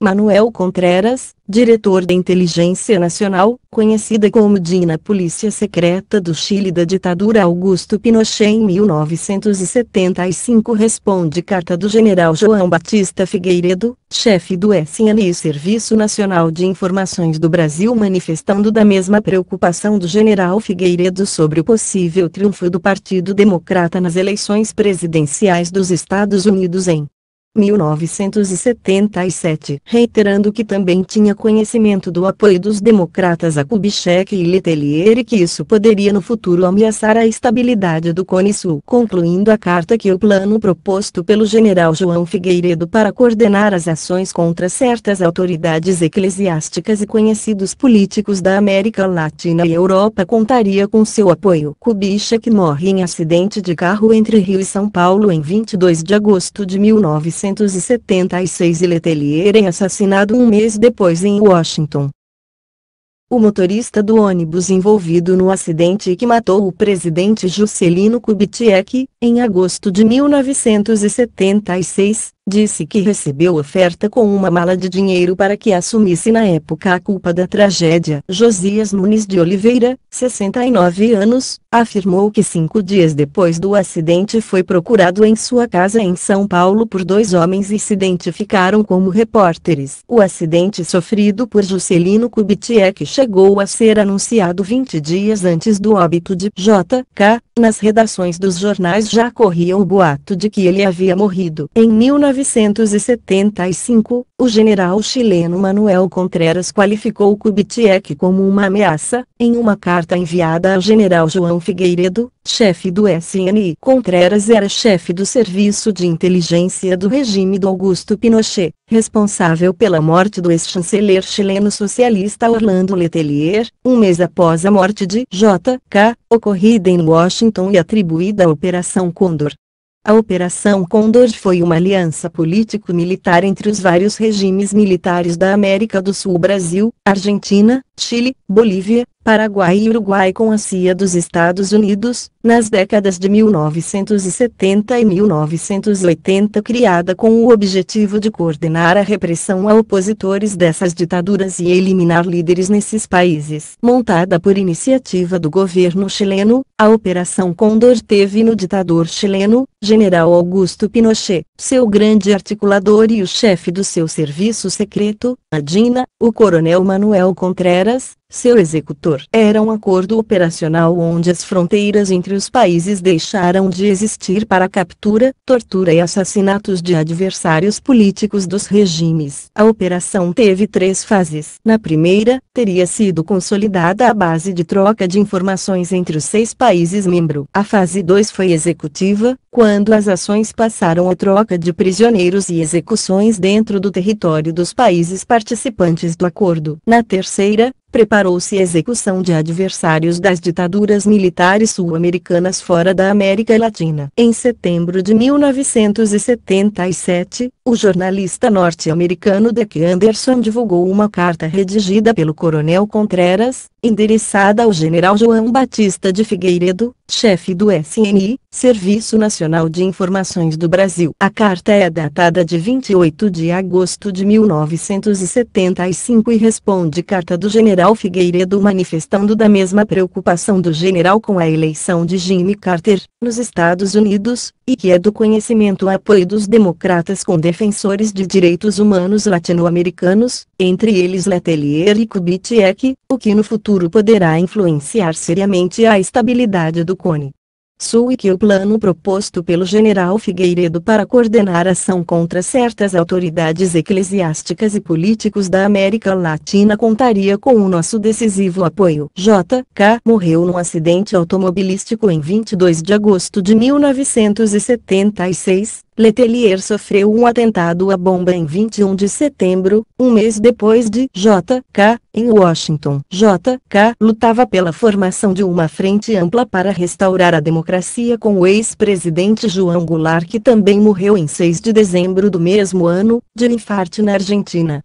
Manuel Contreras, diretor da Inteligência Nacional, conhecida como DINA Polícia Secreta do Chile da ditadura Augusto Pinochet em 1975 responde carta do general João Batista Figueiredo, chefe do SNI Serviço Nacional de Informações do Brasil manifestando da mesma preocupação do general Figueiredo sobre o possível triunfo do Partido Democrata nas eleições presidenciais dos Estados Unidos em 1977, reiterando que também tinha conhecimento do apoio dos democratas a Kubitschek e Letelier e que isso poderia no futuro ameaçar a estabilidade do Cone Sul. Concluindo a carta que o plano proposto pelo general João Figueiredo para coordenar as ações contra certas autoridades eclesiásticas e conhecidos políticos da América Latina e Europa contaria com seu apoio. Kubitschek morre em acidente de carro entre Rio e São Paulo em 22 de agosto de 1977. 1976 e Letelier é assassinado um mês depois em Washington. O motorista do ônibus envolvido no acidente que matou o presidente Juscelino Kubitschek, em agosto de 1976, disse que recebeu oferta com uma mala de dinheiro para que assumisse na época a culpa da tragédia. Josias Nunes de Oliveira, 69 anos, afirmou que cinco dias depois do acidente foi procurado em sua casa em São Paulo por dois homens e se identificaram como repórteres. O acidente sofrido por Juscelino Kubitschek chegou a ser anunciado 20 dias antes do óbito de J.K. Nas redações dos jornais já corria o boato de que ele havia morrido. Em 19 1975, o general chileno Manuel Contreras qualificou Kubitschek como uma ameaça, em uma carta enviada ao general João Figueiredo, chefe do SNI. Contreras era chefe do Serviço de Inteligência do regime do Augusto Pinochet, responsável pela morte do ex-chanceler chileno socialista Orlando Letelier, um mês após a morte de J.K., ocorrida em Washington e atribuída à Operação Condor. A Operação Condor foi uma aliança político-militar entre os vários regimes militares da América do Sul Brasil, Argentina, Chile, Bolívia, Paraguai e Uruguai com a CIA dos Estados Unidos, nas décadas de 1970 e 1980 criada com o objetivo de coordenar a repressão a opositores dessas ditaduras e eliminar líderes nesses países. Montada por iniciativa do governo chileno, a Operação Condor teve no ditador chileno, General Augusto Pinochet, seu grande articulador e o chefe do seu serviço secreto, Adina, o coronel Manuel Contreras, seu executor. Era um acordo operacional onde as fronteiras entre os países deixaram de existir para a captura, tortura e assassinatos de adversários políticos dos regimes. A operação teve três fases. Na primeira, teria sido consolidada a base de troca de informações entre os seis países membro. A fase 2 foi executiva, quando as ações passaram à troca de prisioneiros e execuções dentro do território dos países participantes do acordo. Na terceira, preparou-se a execução de adversários das ditaduras militares sul-americanas fora da América Latina. Em setembro de 1977, o jornalista norte-americano Dick Anderson divulgou uma carta redigida pelo coronel Contreras, endereçada ao general João Batista de Figueiredo, chefe do SNI, Serviço Nacional de Informações do Brasil. A carta é datada de 28 de agosto de 1975 e responde carta do general general Figueiredo manifestando da mesma preocupação do general com a eleição de Jimmy Carter, nos Estados Unidos, e que é do conhecimento o apoio dos democratas com defensores de direitos humanos latino-americanos, entre eles Letelier e Kubitschek, o que no futuro poderá influenciar seriamente a estabilidade do CONE. Sul e que o plano proposto pelo general Figueiredo para coordenar ação contra certas autoridades eclesiásticas e políticos da América Latina contaria com o nosso decisivo apoio. J.K. morreu num acidente automobilístico em 22 de agosto de 1976, Letelier sofreu um atentado à bomba em 21 de setembro, um mês depois de J.K., em Washington. J.K. lutava pela formação de uma frente ampla para restaurar a democracia com o ex-presidente João Goulart que também morreu em 6 de dezembro do mesmo ano, de infarte na Argentina.